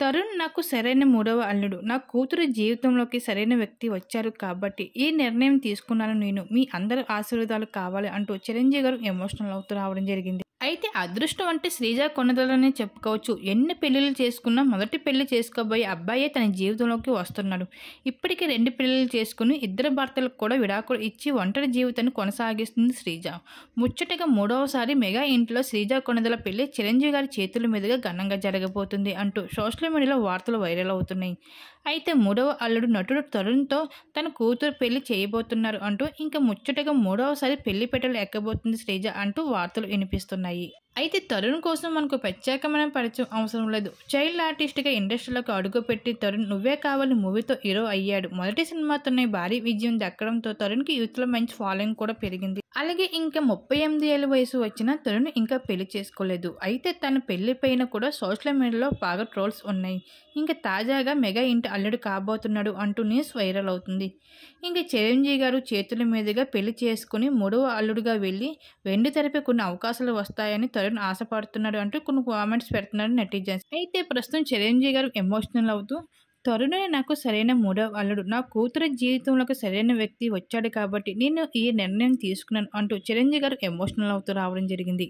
తరుణ్ నాకు సరైన మూడవ అల్లుడు నా కూతురు జీవితంలోకి సరైన వ్యక్తి వచ్చారు కాబట్టి ఈ నిర్ణయం తీసుకున్నాను నేను మీ అందరి ఆశీర్వాదాలు కావాలి అంటూ చిరంజీవి గారు ఎమోషనల్ అవుతూ రావడం జరిగింది అయితే అదృష్టం అంటే శ్రీజ కొనదలని చెప్పుకోవచ్చు ఎన్ని పెళ్ళిళ్ళు చేసుకున్నా మొదటి పెళ్లి చేసుకోబోయే అబ్బాయే తన జీవితంలోకి వస్తున్నాడు ఇప్పటికీ రెండు పెళ్లిళ్ళు చేసుకుని ఇద్దరు భర్తలకు కూడా విడాకులు ఇచ్చి ఒంటరి జీవితాన్ని కొనసాగిస్తుంది శ్రీజ ముచ్చటగా మూడవసారి మెగా ఇంట్లో శ్రీజ కొనదల పెళ్లి చిరంజీవి గారి చేతుల మీదుగా ఘనంగా జరగబోతుంది అంటూ సోషల్ మీడియాలో వార్తలు వైరల్ అవుతున్నాయి అయితే మూడవ అల్లుడు నటుడు తరుణ్తో తన కూతురు పెళ్లి చేయబోతున్నారు అంటూ ఇంకా ముచ్చటగా మూడవసారి పెళ్లి పెట్టలు ఎక్కబోతుంది శ్రీజ అంటూ వార్తలు వినిపిస్తున్నాయి family అయితే తరుణ్ కోసం మనకు ప్రత్యేకమైన పరిచయం అవసరం లేదు చైల్డ్ ఆర్టిస్ట్గా ఇండస్ట్రీలోకి అడుగుపెట్టి తరుణ్ నువ్వే కావాలి మూవీతో హీరో అయ్యాడు మొదటి సినిమాతోనే భారీ విజయం దక్కడంతో తరుణ్కి యూత్లో మంచి ఫాలోయింగ్ కూడా పెరిగింది అలాగే ఇంకా ముప్పై ఎనిమిది ఏళ్ళ వయసు వచ్చిన తరుణ్ ఇంకా పెళ్లి చేసుకోలేదు అయితే తన పెళ్లి పైన కూడా సోషల్ మీడియాలో బాగా ట్రోల్స్ ఉన్నాయి ఇంకా తాజాగా మెగా ఇంటి అల్లుడు కాబోతున్నాడు అంటూ న్యూస్ వైరల్ అవుతుంది ఇంకా చిరంజీవి గారు చేతుల మీదుగా పెళ్లి చేసుకుని మూడవ అల్లుడుగా వెళ్ళి వెండి తెరపై కొన్ని అవకాశాలు వస్తాయని తరుణ్ చేయాలని ఆశపడుతున్నాడు అంటూ కొన్ని కామెంట్స్ పెడుతున్నారు నెటిజన్స్ అయితే ప్రస్తుతం చిరంజీవి గారు ఎమోషనల్ అవుతూ తరుణే నాకు సరైన మూడవ అల్లుడు నా కూతురు జీవితంలో సరైన వ్యక్తి వచ్చాడు కాబట్టి నేను ఈ నిర్ణయం తీసుకున్నాను అంటూ చిరంజీవి గారు ఎమోషనల్ అవుతూ రావడం జరిగింది